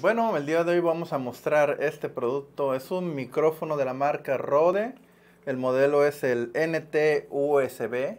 bueno, el día de hoy vamos a mostrar este producto. Es un micrófono de la marca Rode. El modelo es el NT USB.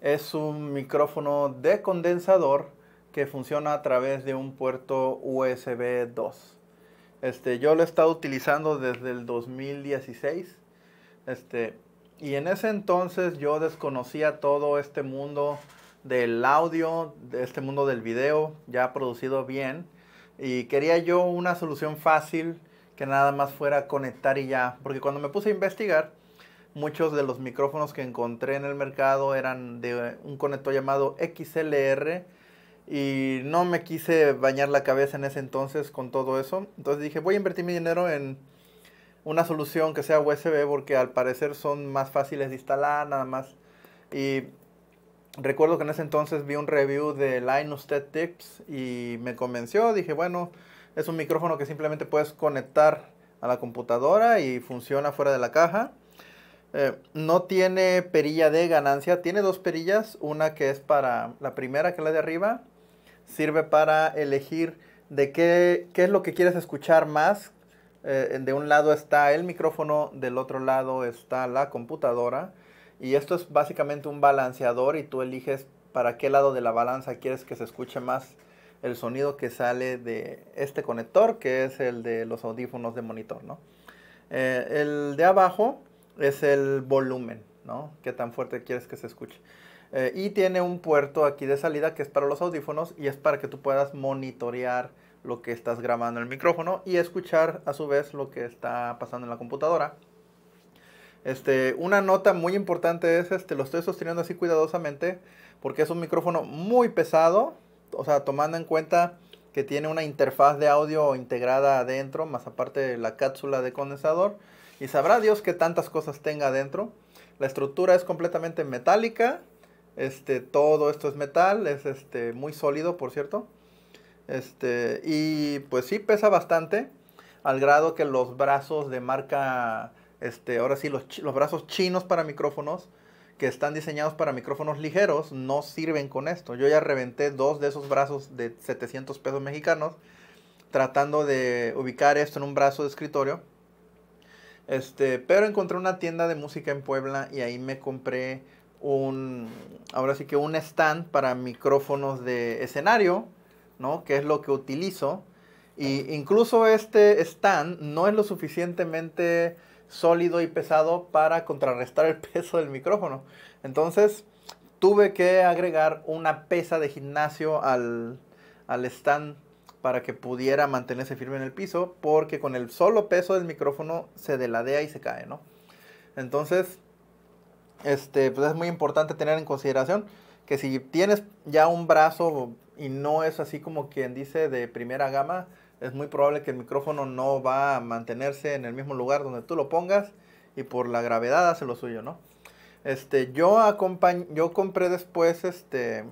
Es un micrófono de condensador que funciona a través de un puerto USB 2. Este, yo lo he estado utilizando desde el 2016. Este, y en ese entonces yo desconocía todo este mundo del audio, de este mundo del video, ya producido bien y quería yo una solución fácil que nada más fuera conectar y ya. Porque cuando me puse a investigar, muchos de los micrófonos que encontré en el mercado eran de un conector llamado XLR. Y no me quise bañar la cabeza en ese entonces con todo eso. Entonces dije, voy a invertir mi dinero en una solución que sea USB porque al parecer son más fáciles de instalar, nada más. Y recuerdo que en ese entonces vi un review de Linus TED Tips y me convenció. Dije, bueno, es un micrófono que simplemente puedes conectar a la computadora y funciona fuera de la caja. Eh, no tiene perilla de ganancia, tiene dos perillas, una que es para la primera que es la de arriba, sirve para elegir de qué, es lo que quieres escuchar más. Eh, de un lado está el micrófono, del otro lado está la computadora y esto es básicamente un balanceador y tú eliges para qué lado de la balanza quieres que se escuche más el sonido que sale de este conector, que es el de los audífonos de monitor, eh, el de abajo es el volumen, ¿no? Qué tan fuerte quieres que se escuche. Eh, y tiene un puerto aquí de salida que es para los audífonos y es para que tú puedas monitorear lo que estás grabando en el micrófono y escuchar a su vez lo que está pasando en la computadora. Este, una nota muy importante es, este, lo estoy sosteniendo así cuidadosamente porque es un micrófono muy pesado, o sea, tomando en cuenta que tiene una interfaz de audio integrada adentro, más aparte de la cápsula de condensador, y sabrá Dios que tantas cosas tenga adentro. La estructura es completamente metálica, este, todo esto es metal, es este, muy sólido, por cierto. Este, y pues sí pesa bastante, al grado que los brazos de marca este, ahora sí, los, brazos chinos para micrófonos que están diseñados para micrófonos ligeros no sirven con esto. Yo ya reventé dos de esos brazos de 700 pesos mexicanos tratando de ubicar esto en un brazo de escritorio. Este, pero encontré una tienda de música en Puebla y ahí me compré un, ahora sí que un stand para micrófonos de escenario, ¿no? Que es lo que utilizo. Y incluso este stand no es lo suficientemente sólido y pesado para contrarrestar el peso del micrófono. Entonces tuve que agregar una pesa de gimnasio al, stand para que pudiera mantenerse firme en el piso, porque con el solo peso del micrófono se deladea y se cae, ¿no? Entonces, este, pues es muy importante tener en consideración que si tienes ya un brazo y no es así como quien dice de primera gama, es muy probable que el micrófono no va a mantenerse en el mismo lugar donde tú lo pongas y por la gravedad hace lo suyo, ¿no? Este, yo, yo compré después, este,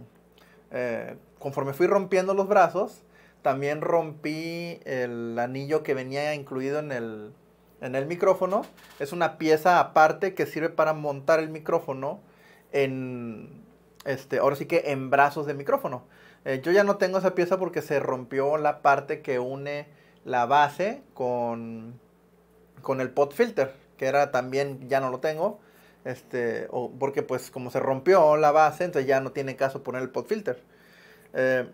eh, conforme fui rompiendo los brazos, también rompí el anillo que venía incluido en el, micrófono. Es una pieza aparte que sirve para montar el micrófono en, este, ahora sí que en brazos de micrófono. Eh, yo ya no tengo esa pieza porque se rompió la parte que une la base con, el pot filter, que era también, ya no lo tengo. Este, o porque pues como se rompió la base, entonces ya no tiene caso poner el pot filter. Eh,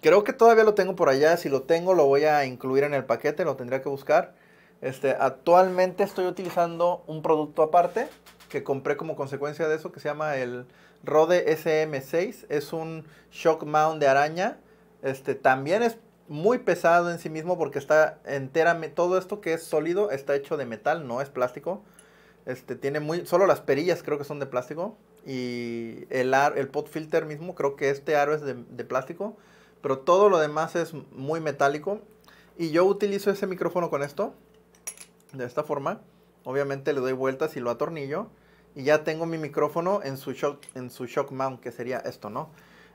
creo que todavía lo tengo por allá, si lo tengo lo voy a incluir en el paquete, lo tendría que buscar. Este, actualmente estoy utilizando un producto aparte, que compré como consecuencia de eso, que se llama el Rode SM6. Es un shock mount de araña. Este también es muy pesado en sí mismo porque está enteramente todo esto que es sólido está hecho de metal, no es plástico. Este tiene muy solo las perillas creo que son de plástico y el el pot filter mismo creo que este aro es de, de plástico, pero todo lo demás es muy metálico y yo utilizo ese micrófono con esto de esta forma. Obviamente le doy vueltas y lo atornillo y ya tengo mi micrófono en su shock, en su shock mount, que sería esto, ¿no?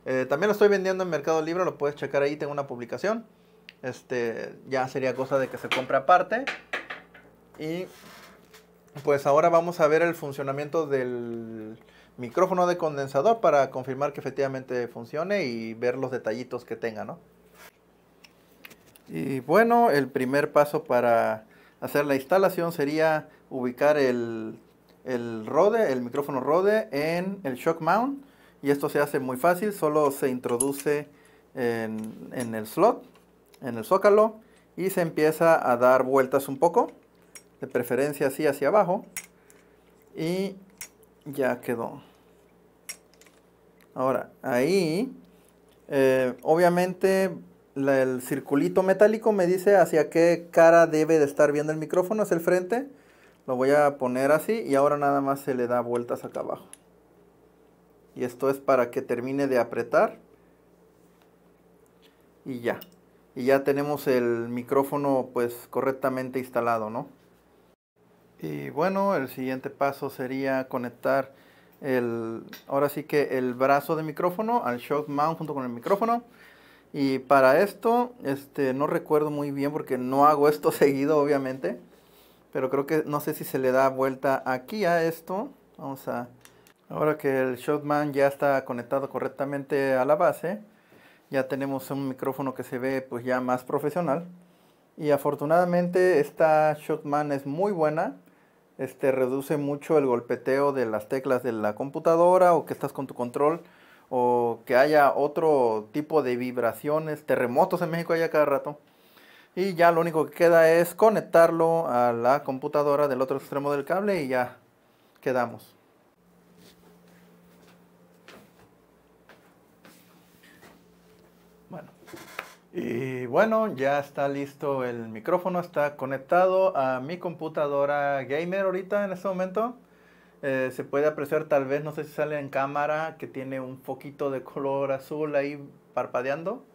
Eh, también lo estoy vendiendo en Mercado Libre, lo puedes checar ahí, tengo una publicación. Este, ya sería cosa de que se compre aparte. Y pues ahora vamos a ver el funcionamiento del micrófono de condensador para confirmar que efectivamente funcione y ver los detallitos que tenga, ¿no? Y bueno, el primer paso para hacer la instalación sería ubicar el el Rode, el micrófono Rode en el shock mount y esto se hace muy fácil, solo se introduce en, el slot, en el zócalo y se empieza a dar vueltas un poco, de preferencia así hacia abajo y ya quedó. Ahora, ahí, eh, obviamente el circulito metálico me dice hacia qué cara debe de estar viendo el micrófono, es el frente. Lo voy a poner así y ahora nada más se le da vueltas acá abajo. Y esto es para que termine de apretar. Y ya. Y ya tenemos el micrófono pues correctamente instalado, ¿no? Y bueno, el siguiente paso sería conectar el, ahora sí que el brazo de micrófono al shock mount junto con el micrófono. Y para esto, este, no recuerdo muy bien porque no hago esto seguido, obviamente. Pero creo que no sé si se le da vuelta aquí a esto. Vamos a... Ahora que el Shotman ya está conectado correctamente a la base, ya tenemos un micrófono que se ve pues ya más profesional. Y afortunadamente esta Shotman es muy buena. Este reduce mucho el golpeteo de las teclas de la computadora o que estás con tu control o que haya otro tipo de vibraciones, terremotos en México hay cada rato y ya lo único que queda es conectarlo a la computadora del otro extremo del cable y ya quedamos. Bueno, y bueno, ya está listo el micrófono, está conectado a mi computadora gamer ahorita en este momento. Eh, se puede apreciar tal vez, no sé si sale en cámara, que tiene un poquito de color azul ahí parpadeando.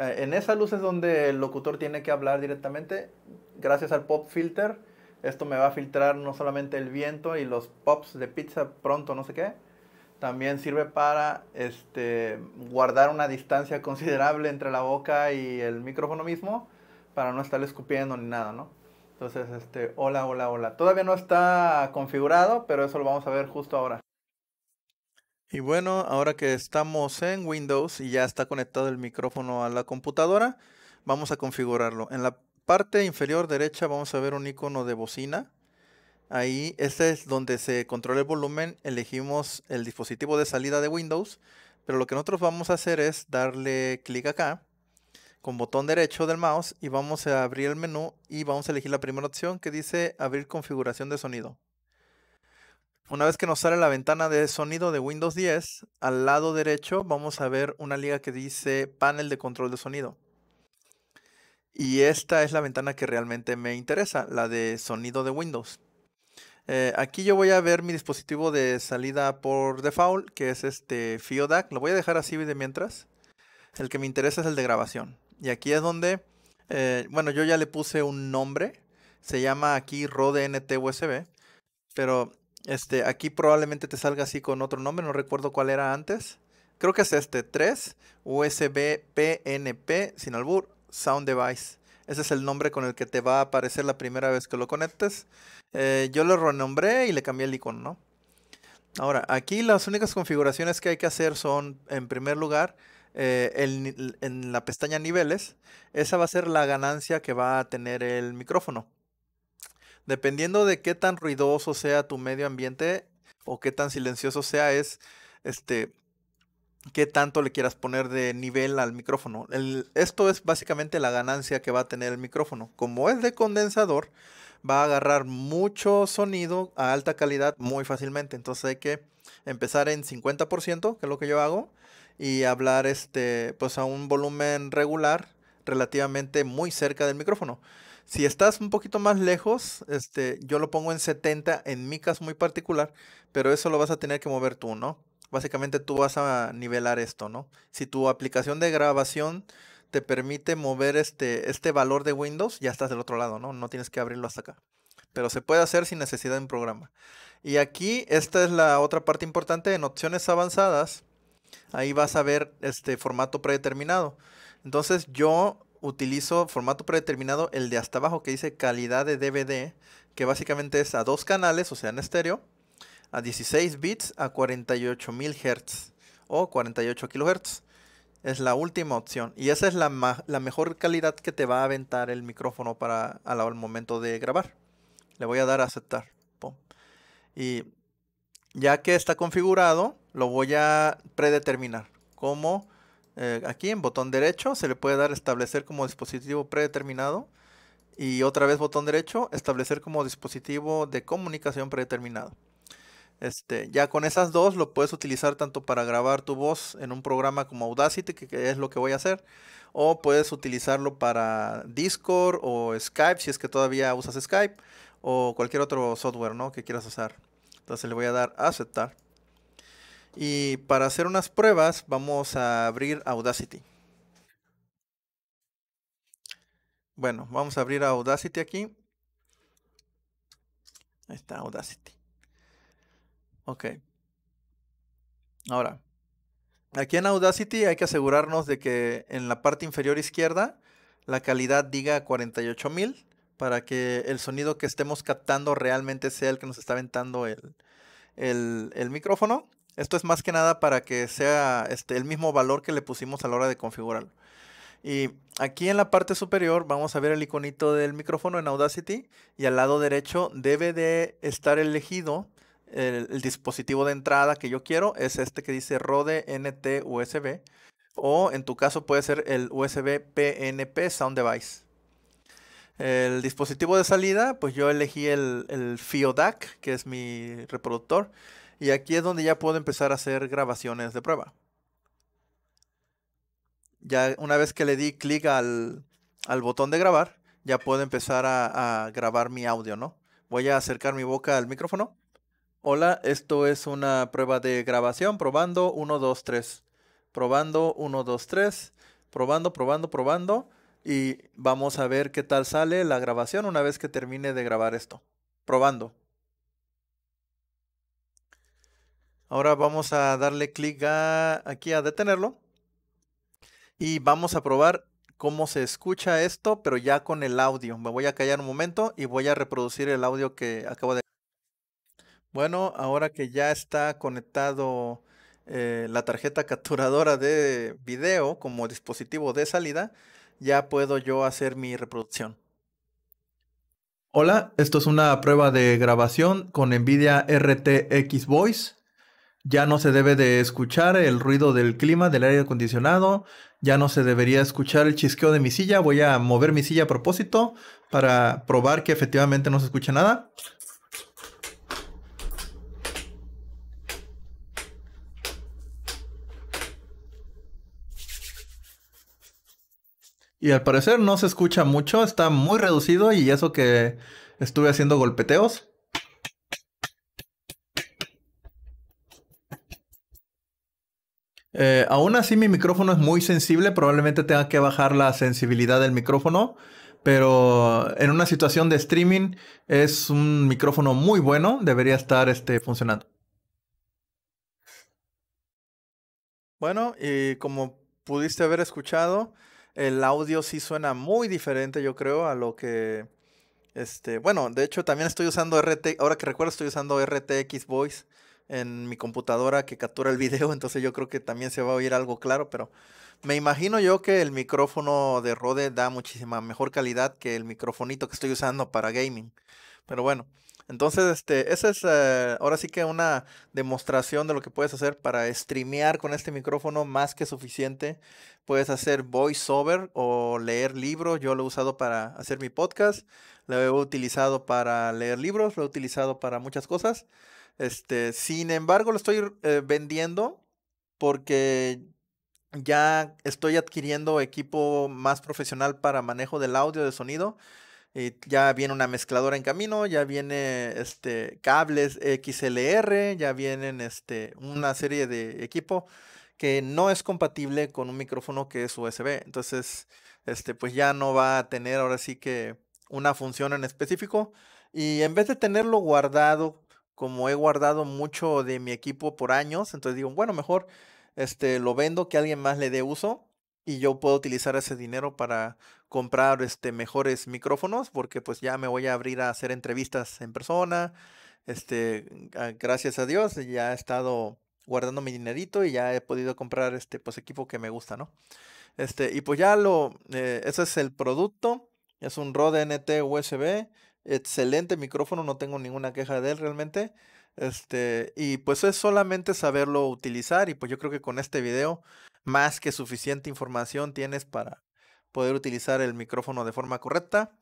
Eh, en esas luces donde el locutor tiene que hablar directamente. Gracias al pop filter, esto me va a filtrar no solamente el viento y los pops de pizza pronto, no sé qué. También sirve para este, guardar una distancia considerable entre la boca y el micrófono mismo para no estar escupiendo ni nada, ¿no? Entonces, este, hola, hola, hola. Todavía no está configurado, pero eso lo vamos a ver justo ahora. Y bueno, ahora que estamos en Windows y ya está conectado el micrófono a la computadora, vamos a configurarlo. En la parte inferior derecha vamos a ver un icono de bocina. Ahí, este es donde se controla el volumen, elegimos el dispositivo de salida de Windows, pero lo que nosotros vamos a hacer es darle clic acá con botón derecho del mouse y vamos a abrir el menú y vamos a elegir la primera opción que dice abrir configuración de sonido una vez que nos sale la ventana de sonido de Windows 10, al lado derecho vamos a ver una liga que dice panel de control de sonido. Y esta es la ventana que realmente me interesa, la de sonido de Windows. Eh, aquí yo voy a ver mi dispositivo de salida por default, que es este FIODAC. Lo voy a dejar así de mientras. El que me interesa es el de grabación. Y aquí es donde, eh, bueno, yo ya le puse un nombre. Se llama aquí NT USB. Pero este, aquí probablemente te salga así con otro nombre, no recuerdo cuál era antes. Creo que es este, 3 USB PNP sin albur Sound Device. Ese es el nombre con el que te va a aparecer la primera vez que lo conectes. Eh, yo lo renombré y le cambié el icono, ¿no? Ahora, aquí las únicas configuraciones que hay que hacer son, en primer lugar, eh, en la pestaña niveles, esa va a ser la ganancia que va a tener el micrófono dependiendo de qué tan ruidoso sea tu medio ambiente o qué tan silencioso sea, es este qué tanto le quieras poner de nivel al micrófono. esto es básicamente la ganancia que va a tener el micrófono. Como es de condensador, va a agarrar mucho sonido a alta calidad muy fácilmente. Entonces hay que empezar en 50%, que es lo que yo hago, y hablar este pues a un volumen regular relativamente muy cerca del micrófono. Si estás un poquito más lejos, este, yo lo pongo en 70, en mi caso muy particular, pero eso lo vas a tener que mover tú, ¿no? Básicamente tú vas a nivelar esto, ¿no? Si tu aplicación de grabación te permite mover este, este valor de Windows, ya estás del otro lado, ¿no? No tienes que abrirlo hasta acá. Pero se puede hacer sin necesidad de un programa. Y aquí, esta es la otra parte importante, en opciones avanzadas, ahí vas a ver este formato predeterminado. Entonces yo utilizo formato predeterminado, el de hasta abajo que dice calidad de DVD, que básicamente es a dos canales, o sea, en estéreo, a 16 bits a 48.000 Hz o 48 kHz. Es la última opción y esa es la, la, mejor calidad que te va a aventar el micrófono para al, momento de grabar. Le voy a dar a aceptar. Y ya que está configurado, lo voy a predeterminar como eh, aquí en botón derecho se le puede dar establecer como dispositivo predeterminado y otra vez botón derecho establecer como dispositivo de comunicación predeterminado. Este, ya con esas dos lo puedes utilizar tanto para grabar tu voz en un programa como Audacity, que, es lo que voy a hacer, o puedes utilizarlo para Discord o Skype, si es que todavía usas Skype, o cualquier otro software ¿no? que quieras usar. Entonces le voy a dar aceptar. Y para hacer unas pruebas vamos a abrir Audacity. Bueno, vamos a abrir Audacity aquí. Ahí está Audacity. Ok. Ahora, aquí en Audacity hay que asegurarnos de que en la parte inferior izquierda la calidad diga 48000 para que el sonido que estemos captando realmente sea el que nos está aventando el, el micrófono. Esto es más que nada para que sea este, el mismo valor que le pusimos a la hora de configurarlo. Y aquí en la parte superior vamos a ver el iconito del micrófono en Audacity y al lado derecho debe de estar elegido el, dispositivo de entrada que yo quiero. Es este que dice Rode NT USB o en tu caso puede ser el USB PNP Sound Device. El dispositivo de salida, pues yo elegí el, el FIODAC, que es mi reproductor. Y aquí es donde ya puedo empezar a hacer grabaciones de prueba. Ya una vez que le di clic al, al, botón de grabar, ya puedo empezar a, grabar mi audio, ¿no? Voy a acercar mi boca al micrófono. Hola, esto es una prueba de grabación. Probando 1, 2, 3. Probando 1, 2, 3. Probando, probando, probando. Y vamos a ver qué tal sale la grabación una vez que termine de grabar esto. Probando. Ahora vamos a darle clic aquí a detenerlo. Y vamos a probar cómo se escucha esto, pero ya con el audio. Me voy a callar un momento y voy a reproducir el audio que acabo de... Bueno, ahora que ya está conectado eh, la tarjeta capturadora de video como dispositivo de salida, ya puedo yo hacer mi reproducción. Hola, esto es una prueba de grabación con NVIDIA RTX Voice ya no se debe de escuchar el ruido del clima, del aire acondicionado, ya no se debería escuchar el chisqueo de mi silla, voy a mover mi silla a propósito para probar que efectivamente no se escucha nada. Y al parecer no se escucha mucho, está muy reducido y eso que estuve haciendo golpeteos. Eh, aún así mi micrófono es muy sensible, probablemente tenga que bajar la sensibilidad del micrófono, pero en una situación de streaming es un micrófono muy bueno, debería estar este, funcionando. Bueno, y como pudiste haber escuchado, el audio sí suena muy diferente, yo creo, a lo que... Este, bueno, de hecho también estoy usando RT, ahora que recuerdo estoy usando RTX Voice en mi computadora que captura el video, entonces yo creo que también se va a oír algo claro, pero me imagino yo que el micrófono de Rode da muchísima mejor calidad que el microfonito que estoy usando para gaming. Pero bueno, entonces este, esa es eh, ahora sí que una demostración de lo que puedes hacer para streamear con este micrófono más que suficiente. Puedes hacer voiceover o leer libros. Yo lo he usado para hacer mi podcast, lo he utilizado para leer libros, lo he utilizado para muchas cosas. Este, sin embargo, lo estoy eh, vendiendo porque ya estoy adquiriendo equipo más profesional para manejo del audio, de sonido. Y ya viene una mezcladora en camino, ya viene este, cables XLR, ya vienen este, una serie de equipo que no es compatible con un micrófono que es USB. Entonces, este, pues ya no va a tener ahora sí que una función en específico. Y en vez de tenerlo guardado como he guardado mucho de mi equipo por años, entonces digo, bueno, mejor este, lo vendo, que alguien más le dé uso y yo puedo utilizar ese dinero para comprar este, mejores micrófonos, porque pues ya me voy a abrir a hacer entrevistas en persona. Este, ah, gracias a Dios, ya he estado guardando mi dinerito y ya he podido comprar este pues equipo que me gusta, ¿no? Este, y pues ya lo, eh, ese es el producto, es un Rode NT USB excelente micrófono, no tengo ninguna queja de él realmente. Este, y pues es solamente saberlo utilizar y pues yo creo que con este video más que suficiente información tienes para poder utilizar el micrófono de forma correcta.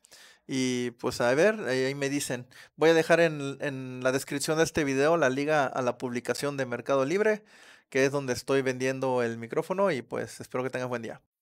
Y pues a ver, ahí me dicen, voy a dejar en, en la descripción de este video la liga a la publicación de Mercado Libre, que es donde estoy vendiendo el micrófono y pues espero que tengas buen día.